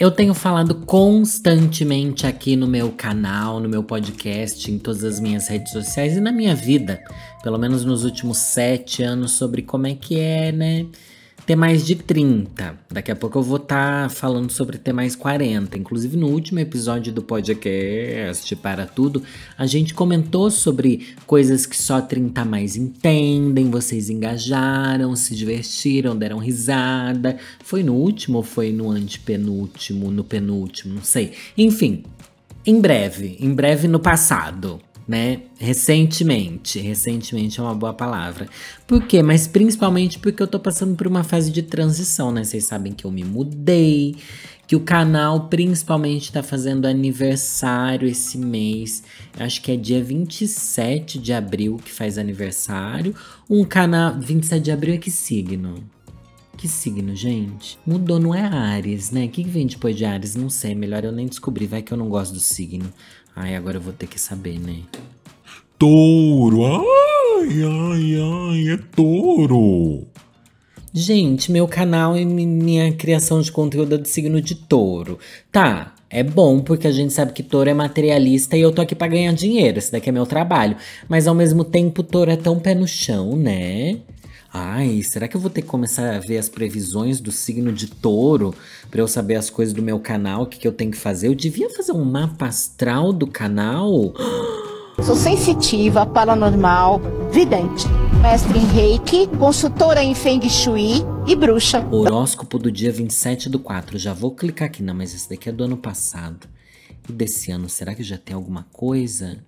Eu tenho falado constantemente aqui no meu canal, no meu podcast, em todas as minhas redes sociais e na minha vida, pelo menos nos últimos sete anos, sobre como é que é, né? ter mais de 30. Daqui a pouco eu vou estar tá falando sobre ter mais 40. Inclusive, no último episódio do podcast Para Tudo, a gente comentou sobre coisas que só 30 mais entendem. Vocês engajaram, se divertiram, deram risada. Foi no último ou foi no antepenúltimo, no penúltimo, não sei. Enfim, em breve, em breve no passado né? Recentemente, recentemente é uma boa palavra. Por quê? Mas principalmente porque eu tô passando por uma fase de transição, né? Vocês sabem que eu me mudei, que o canal principalmente tá fazendo aniversário esse mês. Acho que é dia 27 de abril que faz aniversário. Um canal 27 de abril é que signo? Que signo, gente? Mudou, não é Ares, né? O que vem depois de Ares? Não sei, melhor eu nem descobrir, vai que eu não gosto do signo. Ai, agora eu vou ter que saber, né? Touro! Ai, ai, ai, é touro! Gente, meu canal e minha criação de conteúdo é do signo de touro. Tá, é bom porque a gente sabe que touro é materialista e eu tô aqui pra ganhar dinheiro, esse daqui é meu trabalho. Mas ao mesmo tempo, touro é tão pé no chão, né? Ai, será que eu vou ter que começar a ver as previsões do signo de touro para eu saber as coisas do meu canal, o que, que eu tenho que fazer? Eu devia fazer um mapa astral do canal? Sou sensitiva, paranormal, vidente, mestre em reiki, consultora em feng shui e bruxa. Horóscopo do dia 27 do 4. Já vou clicar aqui. Não, mas esse daqui é do ano passado. E desse ano, será que já tem alguma coisa?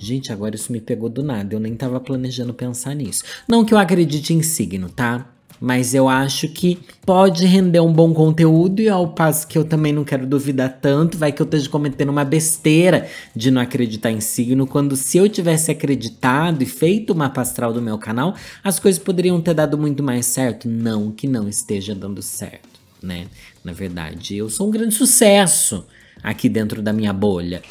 Gente, agora isso me pegou do nada. Eu nem tava planejando pensar nisso. Não que eu acredite em signo, tá? Mas eu acho que pode render um bom conteúdo, e ao passo que eu também não quero duvidar tanto, vai que eu esteja cometendo uma besteira de não acreditar em signo, quando se eu tivesse acreditado e feito o mapa astral do meu canal, as coisas poderiam ter dado muito mais certo. Não que não esteja dando certo, né? Na verdade, eu sou um grande sucesso aqui dentro da minha bolha.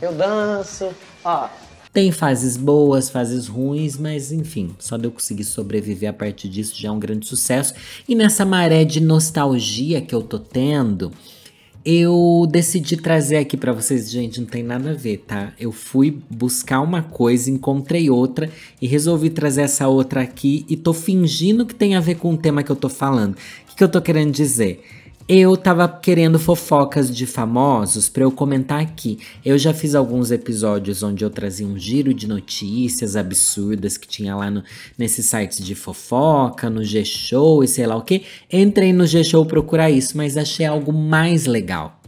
Eu danço, Ó. Tem fases boas, fases ruins, mas enfim, só de eu conseguir sobreviver a partir disso já é um grande sucesso. E nessa maré de nostalgia que eu tô tendo, eu decidi trazer aqui para vocês, gente, não tem nada a ver, tá? Eu fui buscar uma coisa, encontrei outra e resolvi trazer essa outra aqui e tô fingindo que tem a ver com o tema que eu tô falando. O que, que eu tô querendo dizer? Eu tava querendo fofocas de famosos para eu comentar aqui. Eu já fiz alguns episódios onde eu trazia um giro de notícias absurdas que tinha lá nesse nesses sites de fofoca, no G-Show e sei lá o que. Entrei no G-Show procurar isso, mas achei algo mais legal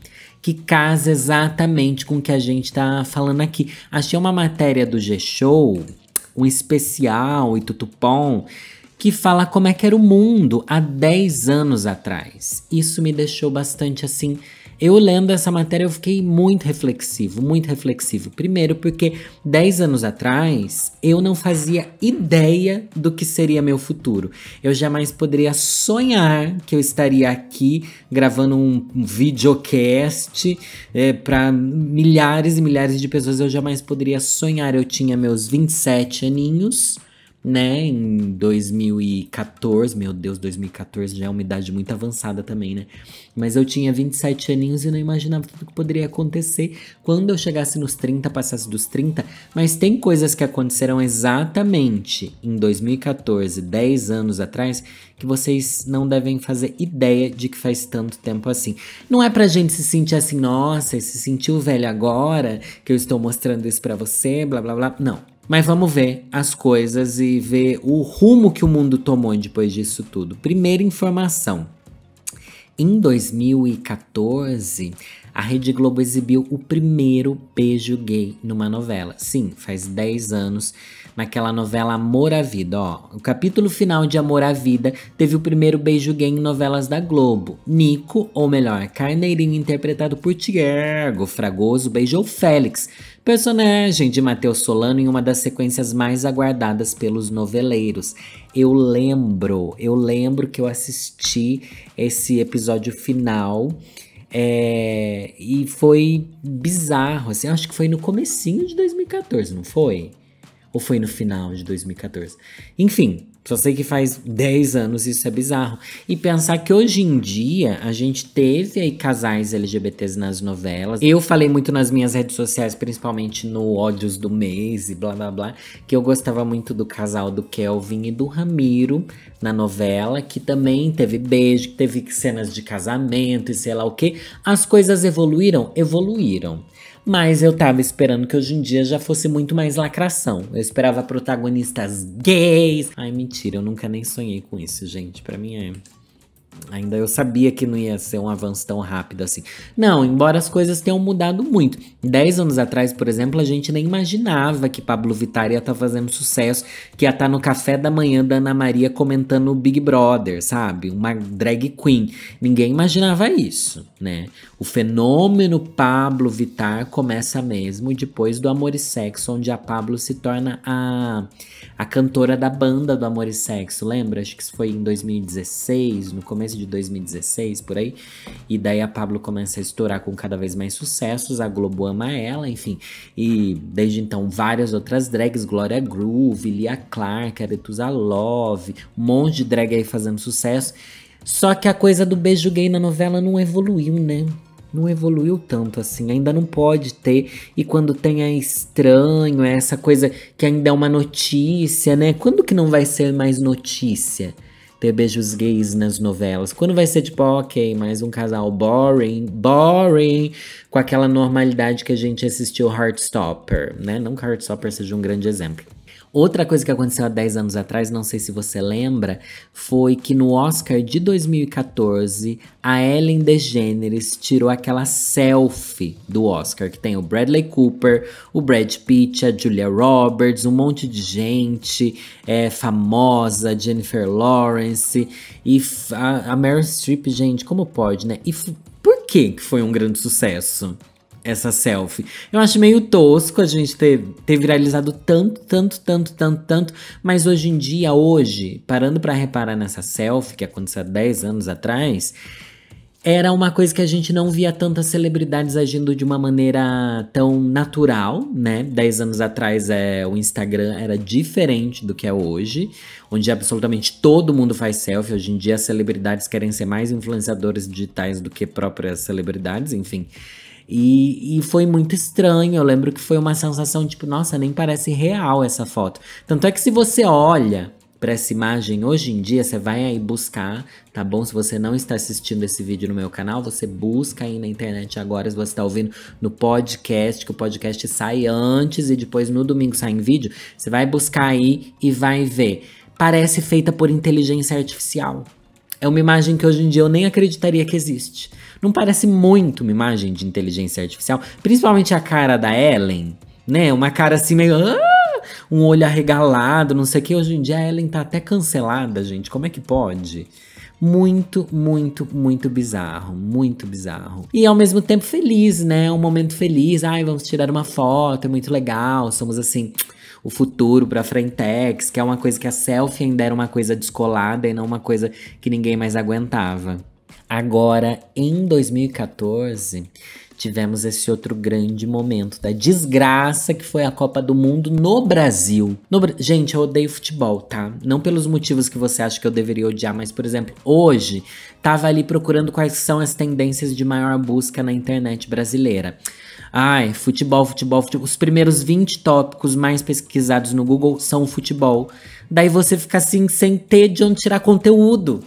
que casa exatamente com o que a gente tá falando aqui. Achei uma matéria do G-Show, um especial e tutupom, que fala como é que era o mundo há 10 anos atrás. Isso me deixou bastante assim. Eu lendo essa matéria, eu fiquei muito reflexivo, muito reflexivo. Primeiro, porque 10 anos atrás eu não fazia ideia do que seria meu futuro. Eu jamais poderia sonhar que eu estaria aqui gravando um videocast é, para milhares e milhares de pessoas. Eu jamais poderia sonhar. Eu tinha meus 27 aninhos né, em 2014, meu Deus, 2014 já é uma idade muito avançada também, né? Mas eu tinha 27 aninhos e não imaginava tudo que poderia acontecer quando eu chegasse nos 30, passasse dos 30, mas tem coisas que aconteceram exatamente em 2014, 10 anos atrás, que vocês não devem fazer ideia de que faz tanto tempo assim. Não é pra gente se sentir assim, nossa, se sentiu velho agora, que eu estou mostrando isso para você, blá blá blá. Não, mas vamos ver as coisas e ver o rumo que o mundo tomou depois disso tudo. Primeira informação. Em 2014, a Rede Globo exibiu o primeiro beijo gay numa novela. Sim, faz 10 anos, naquela novela Amor à Vida. Ó, o capítulo final de Amor à Vida teve o primeiro beijo gay em novelas da Globo. Nico, ou melhor, Carneirinho, interpretado por Tiago Fragoso, beijou Félix, Personagem de Matheus Solano em uma das sequências mais aguardadas pelos noveleiros. Eu lembro, eu lembro que eu assisti esse episódio final é, e foi bizarro, assim, acho que foi no comecinho de 2014, não foi? Ou foi no final de 2014? Enfim, só sei que faz 10 anos isso é bizarro. E pensar que hoje em dia a gente teve aí casais LGBTs nas novelas. Eu falei muito nas minhas redes sociais, principalmente no Ódios do Mês e blá blá blá, que eu gostava muito do casal do Kelvin e do Ramiro na novela, que também teve beijo, teve cenas de casamento e sei lá o que. As coisas evoluíram? Evoluíram. Mas eu tava esperando que hoje em dia já fosse muito mais lacração. Eu esperava protagonistas gays. Ai, mentira, eu nunca nem sonhei com isso, gente. Pra mim é Ainda eu sabia que não ia ser um avanço tão rápido assim. Não, embora as coisas tenham mudado muito. Dez anos atrás, por exemplo, a gente nem imaginava que Pablo Vittar ia estar tá fazendo sucesso, que ia estar tá no café da manhã da Ana Maria comentando o Big Brother, sabe? Uma drag queen. Ninguém imaginava isso, né? O fenômeno Pablo Vittar começa mesmo depois do Amor e Sexo, onde a Pablo se torna a, a cantora da banda do Amor e Sexo, lembra? Acho que isso foi em 2016, no começo começo de 2016, por aí. E daí a Pablo começa a estourar com cada vez mais sucessos, a Globo ama ela, enfim. E desde então, várias outras drags, Glória Groove, Lia Clark, Aretusa Love, um monte de drag aí fazendo sucesso. Só que a coisa do beijo gay na novela não evoluiu, né? não evoluiu tanto assim, ainda não pode ter. E quando tem é estranho, é essa coisa que ainda é uma notícia, né? Quando que não vai ser mais notícia? ter beijos gays nas novelas? Quando vai ser tipo, ah, ok, mais um casal boring, boring, com aquela normalidade que a gente assistiu Heartstopper, né? Não que Heartstopper seja um grande exemplo. Outra coisa que aconteceu há 10 anos atrás, não sei se você lembra, foi que no Oscar de 2014, a Ellen DeGeneres tirou aquela selfie do Oscar, que tem o Bradley Cooper, o Brad Pitt, a Julia Roberts, um monte de gente é, famosa, Jennifer Lawrence e a, a Meryl Streep, gente, como pode, né? E por que foi um grande sucesso? essa selfie. Eu acho meio tosco a gente ter, ter viralizado tanto, tanto, tanto, tanto, tanto, mas hoje em dia, hoje, parando para reparar nessa selfie que aconteceu há 10 anos atrás, era uma coisa que a gente não via tantas celebridades agindo de uma maneira tão natural, né? Dez anos atrás é, o Instagram era diferente do que é hoje, onde absolutamente todo mundo faz selfie. Hoje em dia as celebridades querem ser mais influenciadores digitais do que próprias celebridades, enfim. E, e foi muito estranho. Eu lembro que foi uma sensação tipo, nossa, nem parece real essa foto. Tanto é que se você olha para essa imagem hoje em dia, você vai aí buscar, tá bom? Se você não está assistindo esse vídeo no meu canal, você busca aí na internet agora, se você está ouvindo no podcast, que o podcast sai antes e depois no domingo sai em vídeo, você vai buscar aí e vai ver. Parece feita por inteligência artificial. É uma imagem que hoje em dia eu nem acreditaria que existe. Não parece muito uma imagem de inteligência artificial, principalmente a cara da Ellen, né? Uma cara assim meio. Ah!", um olho arregalado, não sei o que. Hoje em dia a Ellen tá até cancelada, gente. Como é que pode? muito, muito, muito bizarro, muito bizarro. E ao mesmo tempo feliz, né? Um momento feliz. Ai, vamos tirar uma foto, é muito legal. Somos assim, o futuro pra Frentex, que é uma coisa que a selfie ainda era uma coisa descolada e não uma coisa que ninguém mais aguentava. Agora, em 2014, tivemos esse outro grande momento da desgraça que foi a Copa do Mundo no Brasil. No, gente, eu odeio futebol, tá? Não pelos motivos que você acha que eu deveria odiar, mas por exemplo, hoje tava ali procurando quais são as tendências de maior busca na internet brasileira. Ai, futebol, futebol, futebol. Os primeiros 20 tópicos mais pesquisados no Google são futebol. Daí você fica assim sem ter de onde tirar conteúdo.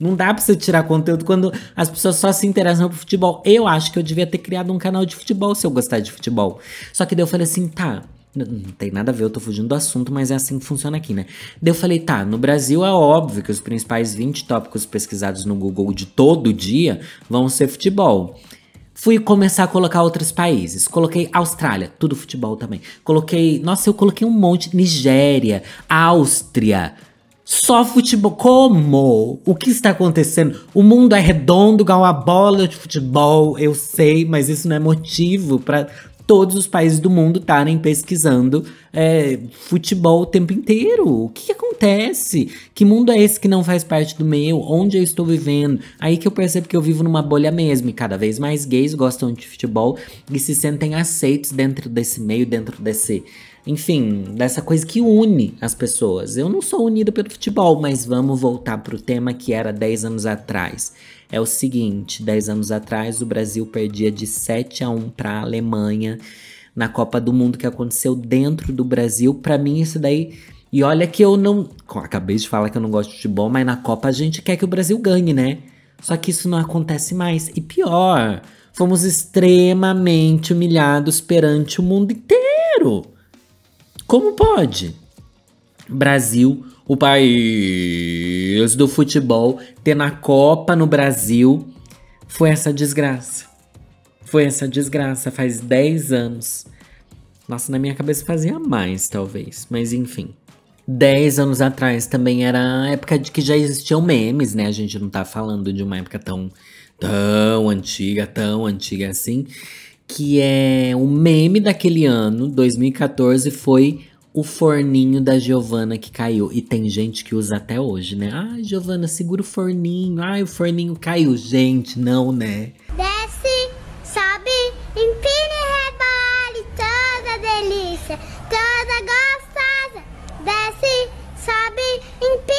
Não dá pra você tirar conteúdo quando as pessoas só se interessam por futebol. Eu acho que eu devia ter criado um canal de futebol se eu gostar de futebol. Só que daí eu falei assim, tá. Não tem nada a ver, eu tô fugindo do assunto, mas é assim que funciona aqui, né? Daí eu falei, tá, no Brasil é óbvio que os principais 20 tópicos pesquisados no Google de todo dia vão ser futebol. Fui começar a colocar outros países. Coloquei Austrália, tudo futebol também. Coloquei, nossa, eu coloquei um monte, Nigéria, Áustria, só futebol. Como? O que está acontecendo? O mundo é redondo igual a bola de futebol, eu sei, mas isso não é motivo para todos os países do mundo estarem pesquisando é, futebol o tempo inteiro. O que, que, acontece? Que mundo é esse que não faz parte do meu? Onde eu estou vivendo? Aí que eu percebo que eu vivo numa bolha mesmo. E cada vez mais gays gostam de futebol e se sentem aceitos dentro desse meio, dentro desse enfim, dessa coisa que une as pessoas. Eu não sou unida pelo futebol, mas vamos voltar para o tema que era 10 anos atrás. É o seguinte: 10 anos atrás o Brasil perdia de 7 a 1 para a Alemanha na Copa do Mundo que aconteceu dentro do Brasil. Para mim, isso daí. E olha que eu não. Acabei de falar que eu não gosto de futebol, mas na Copa a gente quer que o Brasil ganhe, né? Só que isso não acontece mais. E pior, fomos extremamente humilhados perante o mundo inteiro. Como pode? Brasil, o país do futebol, ter na Copa no Brasil, foi essa desgraça. Foi essa desgraça faz 10 anos. Nossa, na minha cabeça fazia mais, talvez, mas enfim. 10 anos atrás também era a época de que já existiam memes, né? A gente não tá falando de uma época tão, tão antiga, tão antiga assim que é o meme daquele ano, 2014, foi o forninho da Giovana que caiu. E tem gente que usa até hoje, né? Ai, Giovana, segura o forninho. Ai, o forninho caiu. Gente, não, né? Desce, sobe, empina e rebole. Toda delícia, toda gostosa. Desce, sobe, empina.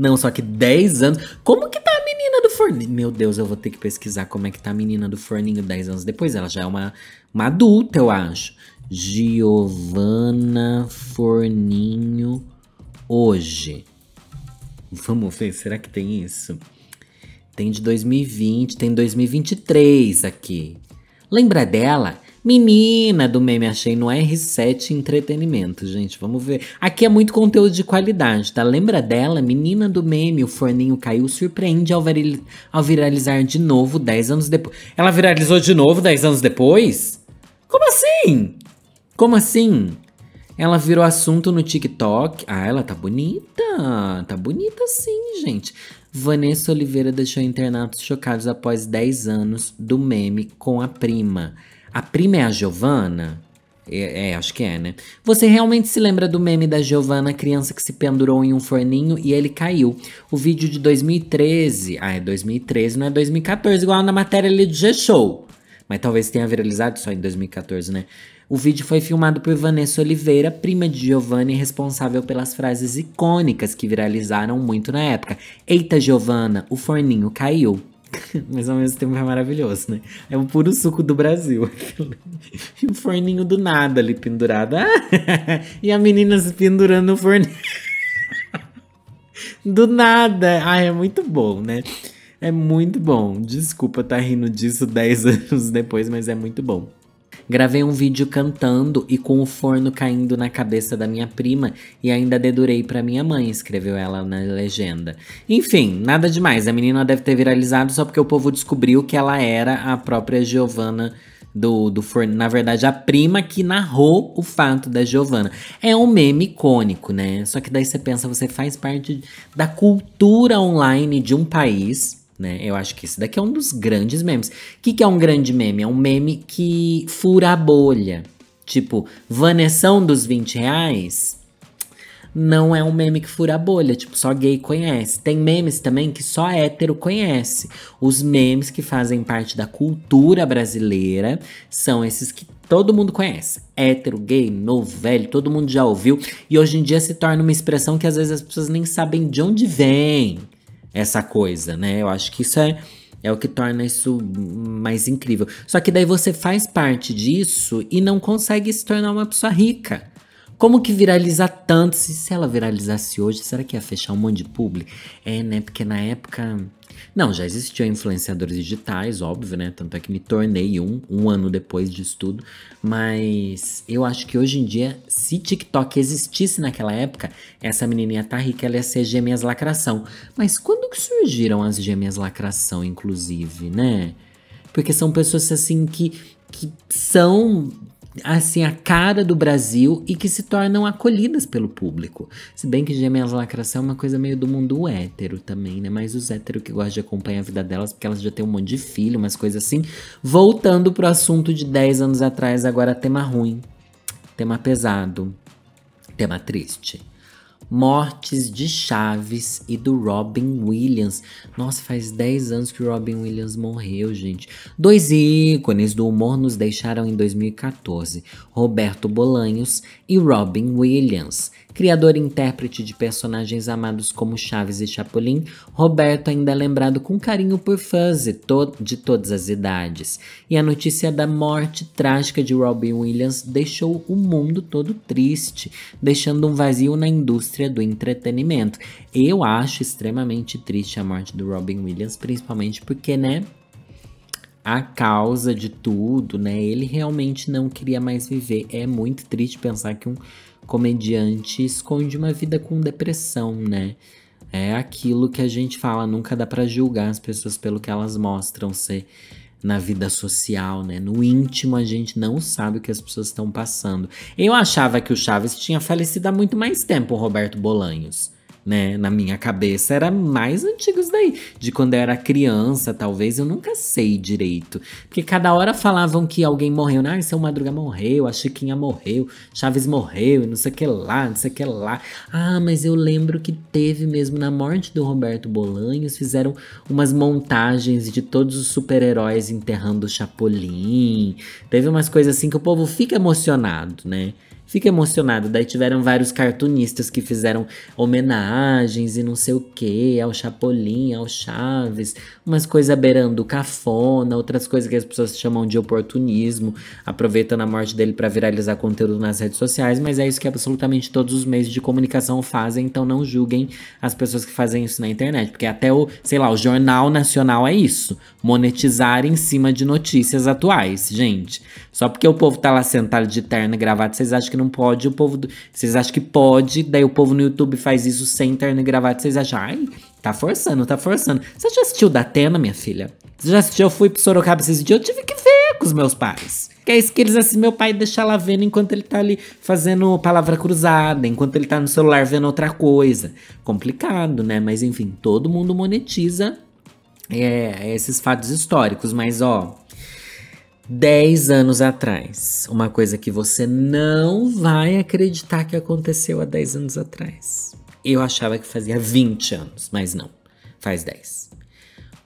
Não, só que 10 anos. Como que tá a menina do forninho? Meu Deus, eu vou ter que pesquisar como é que tá a menina do forninho 10 anos depois. Ela já é uma, uma adulta, eu acho. Giovana Forninho hoje. Vamos ver, será que tem isso? Tem de 2020, tem 2023 aqui. Lembra dela? Menina do meme, achei no R7 Entretenimento, gente. Vamos ver. Aqui é muito conteúdo de qualidade, tá? Lembra dela? Menina do meme, o forninho caiu, surpreende ao, ao viralizar de novo 10 anos depois. Ela viralizou de novo 10 anos depois? Como assim? Como assim? Ela virou assunto no TikTok. Ah, ela tá bonita. Tá bonita sim, gente. Vanessa Oliveira deixou internatos chocados após 10 anos do meme com a prima. A prima é a Giovanna? É, é, acho que é, né? Você realmente se lembra do meme da Giovanna, criança que se pendurou em um forninho e ele caiu? O vídeo de 2013. Ah, é 2013, não é 2014, igual na matéria ali do G-Show. Mas talvez tenha viralizado só em 2014, né? O vídeo foi filmado por Vanessa Oliveira, prima de e responsável pelas frases icônicas que viralizaram muito na época. Eita, Giovanna, o forninho caiu. Mas ao mesmo tempo é maravilhoso, né? É o puro suco do Brasil. e um forninho do nada ali pendurado. e a menina se pendurando no forninho. do nada. Ah, é muito bom, né? É muito bom. Desculpa estar tá rindo disso 10 anos depois, mas é muito bom. Gravei um vídeo cantando e com o forno caindo na cabeça da minha prima e ainda dedurei para minha mãe, escreveu ela na legenda. Enfim, nada demais. A menina deve ter viralizado só porque o povo descobriu que ela era a própria Giovana do, do forno. Na verdade, a prima que narrou o fato da Giovana. É um meme icônico, né? Só que daí você pensa, você faz parte da cultura online de um país né? Eu acho que esse daqui é um dos grandes memes. O que, que é um grande meme? É um meme que fura a bolha. Tipo, Vanessão dos 20 reais não é um meme que fura a bolha, tipo, só gay conhece. Tem memes também que só hétero conhece. Os memes que fazem parte da cultura brasileira são esses que todo mundo conhece. Hétero, gay, novo, velho, todo mundo já ouviu. E hoje em dia se torna uma expressão que às vezes as pessoas nem sabem de onde vem essa coisa, né? Eu acho que isso é, é o que torna isso mais incrível. Só que daí você faz parte disso e não consegue se tornar uma pessoa rica. Como que viralizar tanto? Se, se ela viralizasse hoje, será que ia fechar um monte de público? É, né? Porque na época. Não, já existiam influenciadores digitais, óbvio, né? Tanto é que me tornei um, um ano depois disso tudo. Mas eu acho que hoje em dia, se TikTok existisse naquela época, essa menininha tá rica, ela ia ser gêmeas lacração. Mas quando que surgiram as gêmeas lacração, inclusive, né? Porque são pessoas assim que, que são assim a cara do Brasil e que se tornam acolhidas pelo público. Se bem que Gêmeas Lacração é uma coisa meio do mundo hétero também, né? Mas os héteros que gostam de acompanhar a vida delas, porque elas já têm um monte de filho, umas coisas assim. Voltando pro assunto de 10 anos atrás, agora tema ruim, tema pesado, tema triste mortes de Chaves e do Robin Williams. Nossa, faz 10 anos que o Robin Williams morreu, gente. Dois ícones do humor nos deixaram em 2014: Roberto Bolanhos e Robin Williams. Criador e intérprete de personagens amados como Chaves e Chapolin, Roberto ainda é lembrado com carinho por fãs de, to de todas as idades. E a notícia da morte trágica de Robin Williams deixou o mundo todo triste, deixando um vazio na indústria indústria do entretenimento. Eu acho extremamente triste a morte do Robin Williams, principalmente porque, né, a causa de tudo, né? Ele realmente não queria mais viver. É muito triste pensar que um comediante esconde uma vida com depressão, né? É aquilo que a gente fala, nunca dá para julgar as pessoas pelo que elas mostram, ser na vida social, né? No íntimo a gente não sabe o que as pessoas estão passando. Eu achava que o Chaves tinha falecido há muito mais tempo, o Roberto Bolanhos né? Na minha cabeça era mais antigos daí, de quando eu era criança, talvez eu nunca sei direito, porque cada hora falavam que alguém morreu, né? Ah, seu Madruga morreu, a Chiquinha morreu, Chaves morreu, e não sei o que lá, não sei o que lá. Ah, mas eu lembro que teve mesmo na morte do Roberto Bolanhos, fizeram umas montagens de todos os super-heróis enterrando o Chapolin. Teve umas coisas assim que o povo fica emocionado, né? fica emocionado. Daí tiveram vários cartunistas que fizeram homenagens e não sei o que, ao Chapolin, ao Chaves, umas coisas beirando cafona, outras coisas que as pessoas chamam de oportunismo, aproveitando a morte dele para viralizar conteúdo nas redes sociais, mas é isso que absolutamente todos os meios de comunicação fazem, então não julguem as pessoas que fazem isso na internet, porque até o, sei lá, o Jornal Nacional é isso, monetizar em cima de notícias atuais, gente. Só porque o povo tá lá sentado de terno e gravado, vocês acham que não pode, o povo. Vocês acham que pode, daí o povo no YouTube faz isso sem terno e gravata. Vocês acham, ai, tá forçando, tá forçando. Você já assistiu da Atena, minha filha? Você já assistiu? Eu fui pro Sorocaba esses dias, eu tive que ver com os meus pais. Que é isso que eles assim, meu pai deixa lá vendo enquanto ele tá ali fazendo palavra cruzada, enquanto ele tá no celular vendo outra coisa. Complicado, né? Mas enfim, todo mundo monetiza é, esses fatos históricos, mas ó, 10 anos atrás. Uma coisa que você não vai acreditar que aconteceu há 10 anos atrás. Eu achava que fazia 20 anos, mas não, faz 10.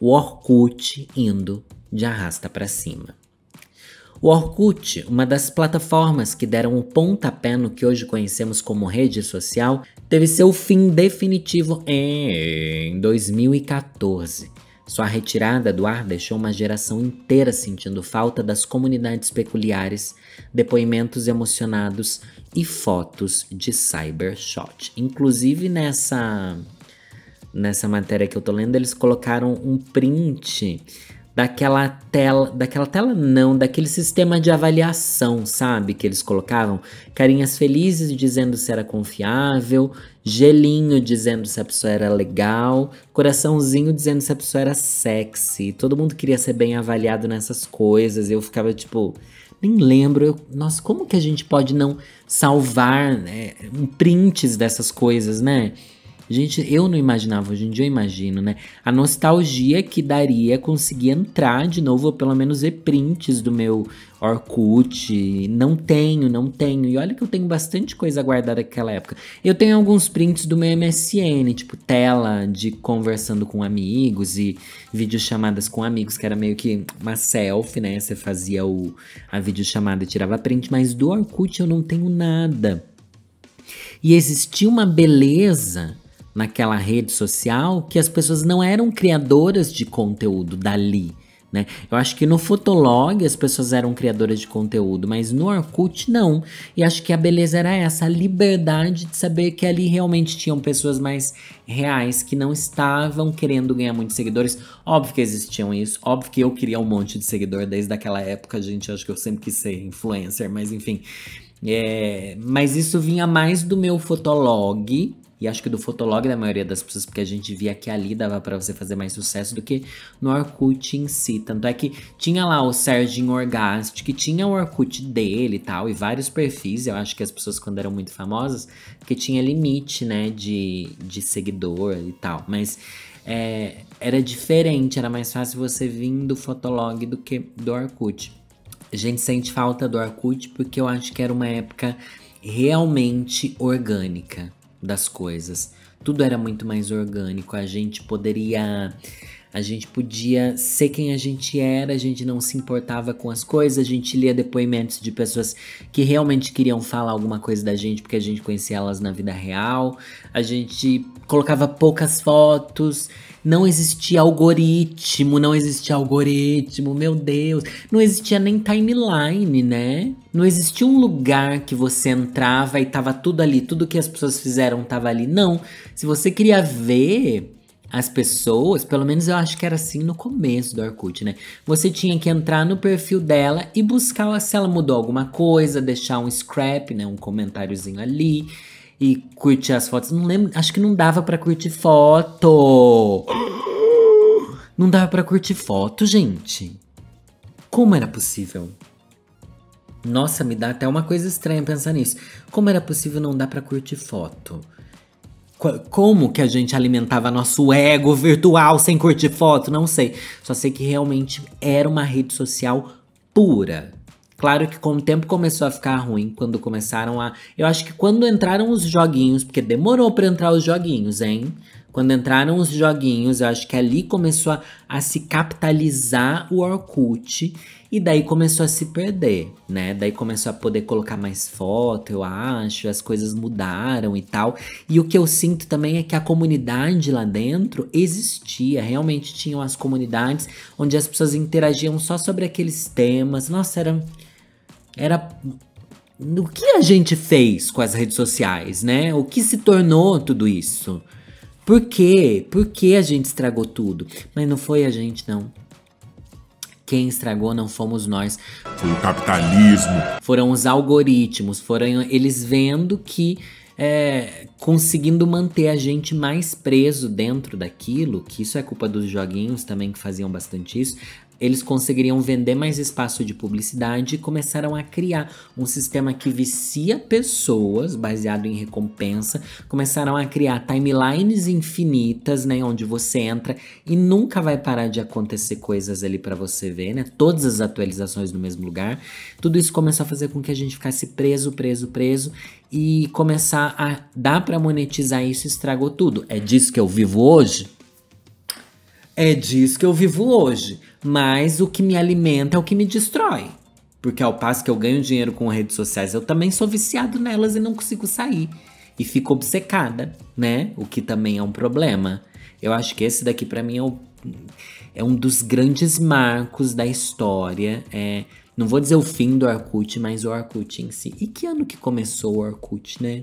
O Orkut indo de arrasta para cima. O Orkut, uma das plataformas que deram o um pontapé no que hoje conhecemos como rede social, teve seu fim definitivo em 2014, sua retirada do ar deixou uma geração inteira sentindo falta das comunidades peculiares, depoimentos emocionados e fotos de cybershot. Inclusive nessa nessa matéria que eu tô lendo, eles colocaram um print daquela tela, daquela tela não, daquele sistema de avaliação, sabe? Que eles colocavam carinhas felizes dizendo se era confiável, gelinho dizendo se a pessoa era legal, coraçãozinho dizendo se a pessoa era sexy. Todo mundo queria ser bem avaliado nessas coisas. Eu ficava tipo, nem lembro. Eu, nossa, como que a gente pode não salvar né, prints dessas coisas, né? Gente, eu não imaginava, hoje em dia eu imagino, né? A nostalgia que daria conseguir entrar de novo, ou pelo menos ver prints do meu Orkut. Não tenho, não tenho. E olha que eu tenho bastante coisa guardada daquela época. Eu tenho alguns prints do meu MSN, tipo tela de conversando com amigos e videochamadas com amigos, que era meio que uma selfie, né? Você fazia o, a videochamada e tirava print, mas do Orkut eu não tenho nada. E existia uma beleza naquela rede social que as pessoas não eram criadoras de conteúdo dali. Né? Eu acho que no Fotolog as pessoas eram criadoras de conteúdo, mas no Orkut não. E acho que a beleza era essa, a liberdade de saber que ali realmente tinham pessoas mais reais que não estavam querendo ganhar muitos seguidores. Óbvio que existiam isso, óbvio que eu queria um monte de seguidor desde aquela época, gente. Acho que eu sempre quis ser influencer, mas enfim. É, mas isso vinha mais do meu fotolog e acho que do Fotolog da maioria das pessoas, porque a gente via que ali dava para você fazer mais sucesso do que no Orkut em si. Tanto é que tinha lá o Serginho Orgast, que tinha o Orkut dele e tal, e vários perfis. Eu acho que as pessoas, quando eram muito famosas, que tinha limite, né, de, de seguidor e tal. Mas é, era diferente, era mais fácil você vir do Fotolog do que do Orkut. A gente sente falta do Orkut porque eu acho que era uma época realmente orgânica das coisas. Tudo era muito mais orgânico, a gente poderia a gente podia ser quem a gente era, a gente não se importava com as coisas, a gente lia depoimentos de pessoas que realmente queriam falar alguma coisa da gente porque a gente conhecia elas na vida real, a gente colocava poucas fotos não existia algoritmo, não existia algoritmo, meu Deus. Não existia nem timeline, né? Não existia um lugar que você entrava e tava tudo ali, tudo que as pessoas fizeram tava ali. Não. Se você queria ver as pessoas, pelo menos eu acho que era assim no começo do Orkut, né? Você tinha que entrar no perfil dela e buscar se ela mudou alguma coisa, deixar um scrap, né, um comentáriozinho ali e curtir as fotos. Não lembro, acho que não dava para curtir foto. Não dava para curtir foto, gente. Como era possível? Nossa, me dá até uma coisa estranha pensar nisso. Como era possível não dar para curtir foto? Como que a gente alimentava nosso ego virtual sem curtir foto? Não sei. Só sei que realmente era uma rede social pura. Claro que com o tempo começou a ficar ruim, quando começaram a. Eu acho que quando entraram os joguinhos, porque demorou para entrar os joguinhos, hein? Quando entraram os joguinhos, eu acho que ali começou a, a, se capitalizar o Orkut. E daí começou a se perder, né? Daí começou a poder colocar mais foto, eu acho, as coisas mudaram e tal. E o que eu sinto também é que a comunidade lá dentro existia, realmente tinham as comunidades onde as pessoas interagiam só sobre aqueles temas. Nossa, era. Era o que a gente fez com as redes sociais, né? O que se tornou tudo isso? Por quê? Por que a gente estragou tudo? Mas não foi a gente, não. Quem estragou não fomos nós. Foi o capitalismo. Foram os algoritmos, foram eles vendo que é, conseguindo manter a gente mais preso dentro daquilo, que isso é culpa dos joguinhos também que faziam bastante isso eles conseguiriam vender mais espaço de publicidade e começaram a criar um sistema que vicia pessoas baseado em recompensa. Começaram a criar timelines infinitas, né, onde você entra e nunca vai parar de acontecer coisas ali para você ver, né? Todas as atualizações no mesmo lugar. Tudo isso começou a fazer com que a gente ficasse preso, preso, preso e começar a dar para monetizar isso estragou tudo. É disso que eu vivo hoje. É disso que eu vivo hoje, mas o que me alimenta é o que me destrói. Porque ao passo que eu ganho dinheiro com redes sociais, eu também sou viciado nelas e não consigo sair. E fico obcecada, né? O que também é um problema. Eu acho que esse daqui para mim é, o, é, um dos grandes marcos da história. É, não vou dizer o fim do Orkut, mas o Orkut em si. E que ano que começou o Orkut, né?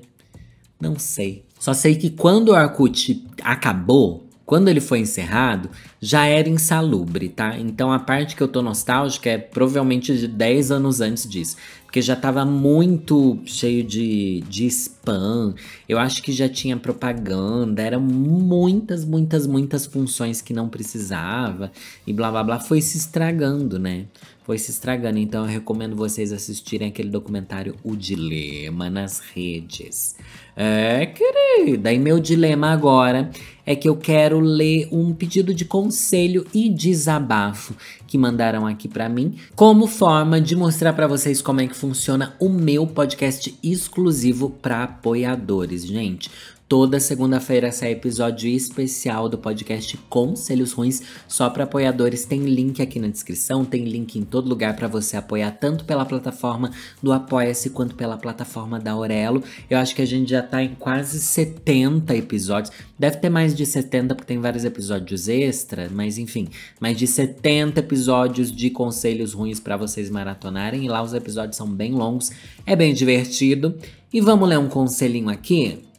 Não sei. Só sei que quando o Orkut acabou, quando ele foi encerrado, já era insalubre, tá? Então a parte que eu tô nostálgica é provavelmente de 10 anos antes disso. Porque já tava muito cheio de, de spam, eu acho que já tinha propaganda, eram muitas, muitas, muitas funções que não precisava, e blá blá blá, foi se estragando, né? foi se estragando. Então eu recomendo vocês assistirem aquele documentário O Dilema nas redes. É, querida, e meu dilema agora é que eu quero ler um pedido de conselho e desabafo que mandaram aqui para mim, como forma de mostrar para vocês como é que funciona o meu podcast exclusivo para apoiadores, gente. Toda segunda-feira sai episódio especial do podcast Conselhos Ruins, só para apoiadores. Tem link aqui na descrição, tem link em todo lugar para você apoiar, tanto pela plataforma do Apoia-se quanto pela plataforma da Aurelo. Eu acho que a gente já tá em quase 70 episódios. Deve ter mais de 70, porque tem vários episódios extra, mas enfim, mais de 70 episódios de Conselhos Ruins para vocês maratonarem. E lá os episódios são bem longos, é bem divertido. E vamos ler um conselhinho aqui?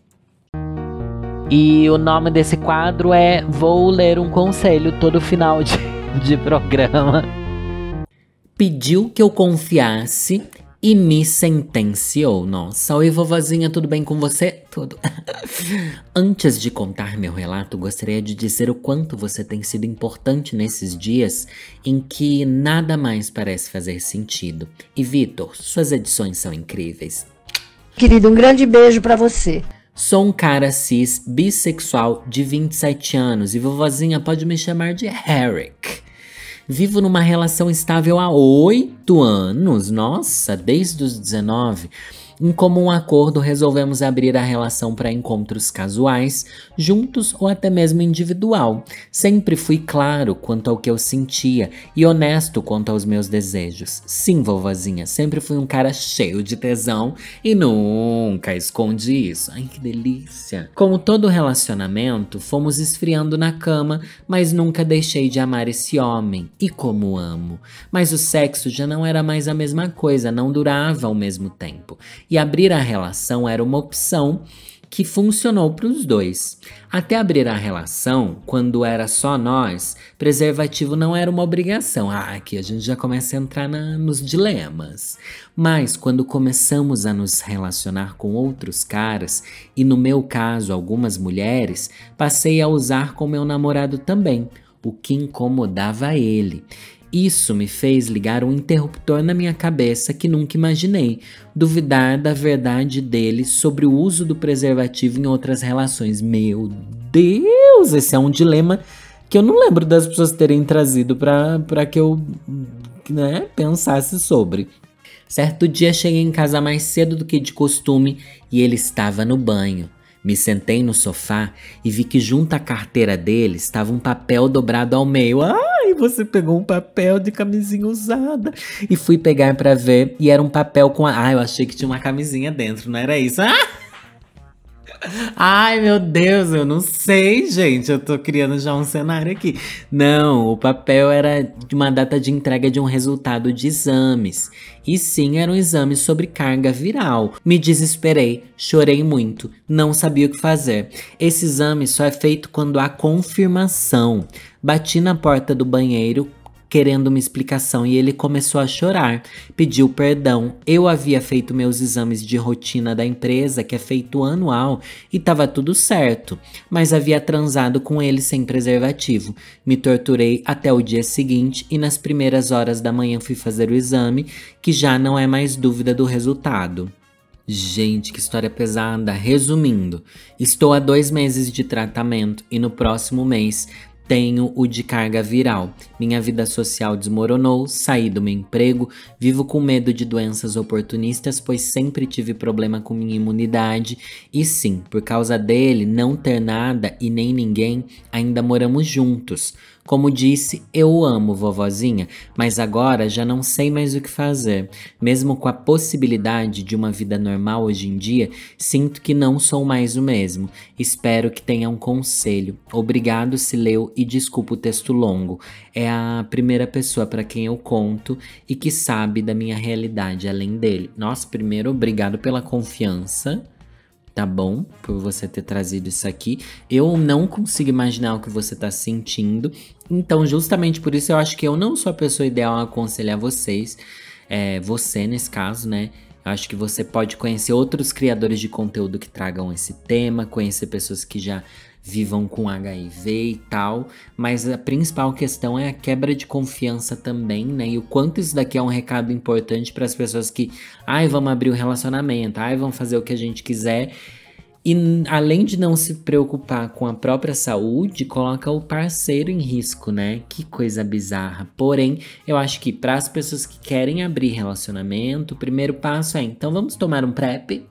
E o nome desse quadro é Vou Ler um Conselho todo final de, de programa. Pediu que eu confiasse e me sentenciou. Nossa, oi vovozinha, tudo bem com você? Tudo. Antes de contar meu relato, gostaria de dizer o quanto você tem sido importante nesses dias em que nada mais parece fazer sentido. E Vitor, suas edições são incríveis. Querido, um grande beijo para você. Sou um cara cis bissexual de 27 anos e vovozinha pode me chamar de Herrick. Vivo numa relação estável há oito anos, nossa, desde os 19 em comum acordo, resolvemos abrir a relação para encontros casuais, juntos ou até mesmo individual. Sempre fui claro quanto ao que eu sentia e honesto quanto aos meus desejos. Sim, vovozinha, sempre fui um cara cheio de tesão e nunca escondi isso. Ai, que delícia! Como todo relacionamento, fomos esfriando na cama, mas nunca deixei de amar esse homem. E como amo! Mas o sexo já não era mais a mesma coisa, não durava ao mesmo tempo e abrir a relação era uma opção que funcionou para os dois. Até abrir a relação, quando era só nós, preservativo não era uma obrigação. Ah, aqui a gente já começa a entrar na, nos dilemas. Mas quando começamos a nos relacionar com outros caras, e no meu caso, algumas mulheres, passei a usar com meu namorado também, o que incomodava ele. Isso me fez ligar um interruptor na minha cabeça que nunca imaginei, duvidar da verdade dele sobre o uso do preservativo em outras relações. Meu Deus, esse é um dilema que eu não lembro das pessoas terem trazido para que eu né, pensasse sobre. Certo dia cheguei em casa mais cedo do que de costume e ele estava no banho. Me sentei no sofá e vi que junto à carteira dele estava um papel dobrado ao meio. Ai, você pegou um papel de camisinha usada. E fui pegar para ver e era um papel com a... Ah, eu achei que tinha uma camisinha dentro, não era isso? Ah! Ai, meu Deus, eu não sei, gente. Eu tô criando já um cenário aqui. Não, o papel era de uma data de entrega de um resultado de exames. E sim, era um exame sobre carga viral. Me desesperei, chorei muito, não sabia o que fazer. Esse exame só é feito quando há confirmação. Bati na porta do banheiro, querendo uma explicação e ele começou a chorar. Pediu perdão. Eu havia feito meus exames de rotina da empresa, que é feito anual, e estava tudo certo, mas havia transado com ele sem preservativo. Me torturei até o dia seguinte e nas primeiras horas da manhã fui fazer o exame, que já não é mais dúvida do resultado. Gente, que história pesada! Resumindo, estou há dois meses de tratamento e no próximo mês tenho o de carga viral. Minha vida social desmoronou, saí do meu emprego, vivo com medo de doenças oportunistas, pois sempre tive problema com minha imunidade. E sim, por causa dele não ter nada e nem ninguém, ainda moramos juntos. Como disse, eu amo vovozinha, mas agora já não sei mais o que fazer. Mesmo com a possibilidade de uma vida normal hoje em dia, sinto que não sou mais o mesmo. Espero que tenha um conselho. Obrigado, se leu e desculpa o texto longo. É a primeira pessoa para quem eu conto e que sabe da minha realidade além dele. Nossa, primeiro, obrigado pela confiança tá bom por você ter trazido isso aqui. Eu não consigo imaginar o que você tá sentindo. Então, justamente por isso, eu acho que eu não sou a pessoa ideal a aconselhar vocês. É, você, nesse caso, né? Eu acho que você pode conhecer outros criadores de conteúdo que tragam esse tema, conhecer pessoas que já vivam com HIV e tal, mas a principal questão é a quebra de confiança também, né? E o quanto isso daqui é um recado importante para as pessoas que, ai, vamos abrir o um relacionamento, ai, vamos fazer o que a gente quiser. E além de não se preocupar com a própria saúde, coloca o parceiro em risco, né? Que coisa bizarra. Porém, eu acho que para as pessoas que querem abrir relacionamento, o primeiro passo é, então vamos tomar um PrEP,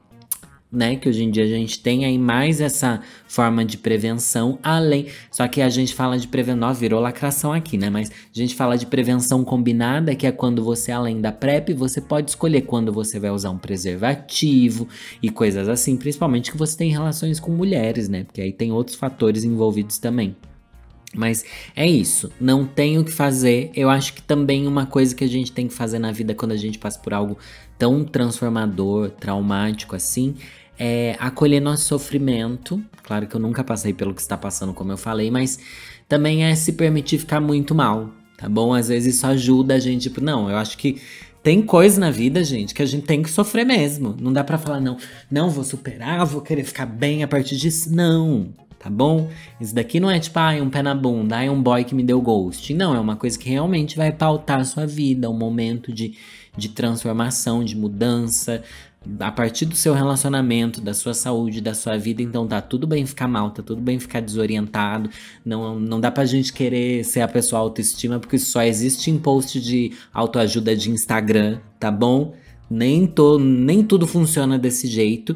né? Que hoje em dia a gente tem aí mais essa forma de prevenção, além. Só que a gente fala de prevenção, virou lacração aqui, né? Mas a gente fala de prevenção combinada, que é quando você, além da PrEP, você pode escolher quando você vai usar um preservativo e coisas assim, principalmente que você tem relações com mulheres, né? Porque aí tem outros fatores envolvidos também. Mas é isso, não tem o que fazer. Eu acho que também uma coisa que a gente tem que fazer na vida quando a gente passa por algo tão transformador, traumático assim, é, acolher nosso sofrimento. Claro que eu nunca passei pelo que está passando, como eu falei, mas também é se permitir ficar muito mal, tá bom? Às vezes isso ajuda a gente, tipo, não, eu acho que tem coisa na vida, gente, que a gente tem que sofrer mesmo. Não dá para falar, não, não vou superar, vou querer ficar bem a partir disso. Não, tá bom? Isso daqui não é tipo, ai, ah, um pé na bunda, ai, um boy que me deu ghost. Não, é uma coisa que realmente vai pautar a sua vida, um momento de, de transformação, de mudança, a partir do seu relacionamento, da sua saúde, da sua vida, então tá tudo bem ficar mal, tá tudo bem ficar desorientado. Não, não dá pra gente querer ser a pessoa autoestima, porque isso só existe em post de autoajuda de Instagram, tá bom? Nem, tô, nem tudo funciona desse jeito.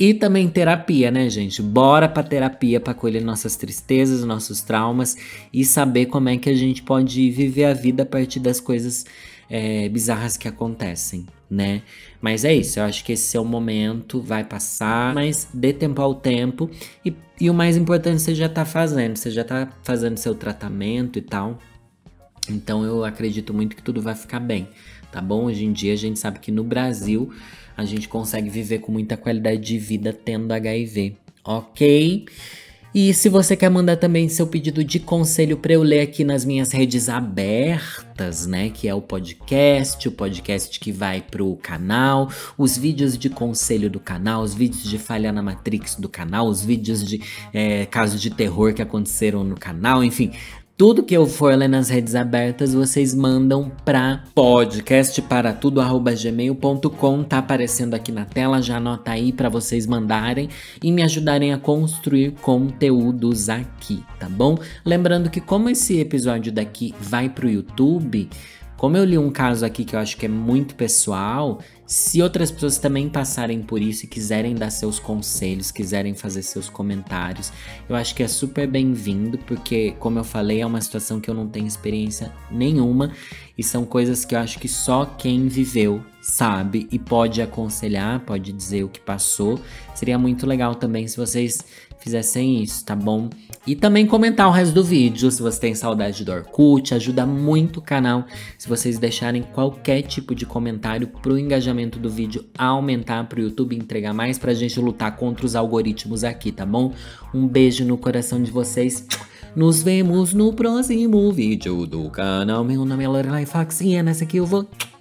E também terapia, né, gente? Bora pra terapia pra colher nossas tristezas, nossos traumas e saber como é que a gente pode viver a vida a partir das coisas é, bizarras que acontecem, né? Mas é isso, eu acho que esse é o momento vai passar, mas dê tempo ao tempo. E, e o mais importante você já tá fazendo, você já tá fazendo seu tratamento e tal. Então eu acredito muito que tudo vai ficar bem, tá bom? Hoje em dia a gente sabe que no Brasil a gente consegue viver com muita qualidade de vida tendo HIV, ok? E se você quer mandar também seu pedido de conselho para eu ler aqui nas minhas redes abertas, né, que é o podcast, o podcast que vai pro canal, os vídeos de conselho do canal, os vídeos de falha na Matrix do canal, os vídeos de é, casos de terror que aconteceram no canal, enfim, tudo que eu for ler nas redes abertas, vocês mandam pra podcastparatudo@gmail.com. Tá aparecendo aqui na tela, já anota aí para vocês mandarem e me ajudarem a construir conteúdos aqui, tá bom? Lembrando que como esse episódio daqui vai pro YouTube, como eu li um caso aqui que eu acho que é muito pessoal, se outras pessoas também passarem por isso e quiserem dar seus conselhos, quiserem fazer seus comentários, eu acho que é super bem-vindo, porque, como eu falei, é uma situação que eu não tenho experiência nenhuma e são coisas que eu acho que só quem viveu sabe e pode aconselhar, pode dizer o que passou. Seria muito legal também se vocês fizessem isso, tá bom? E também comentar o resto do vídeo, se você tem saudade do Orkut, ajuda muito o canal se vocês deixarem qualquer tipo de comentário pro engajamento do vídeo aumentar, pro YouTube entregar mais, pra gente lutar contra os algoritmos aqui, tá bom? Um beijo no coração de vocês. Nos vemos no próximo vídeo do canal. Meu nome é Lorelai Fox e é nessa que eu vou...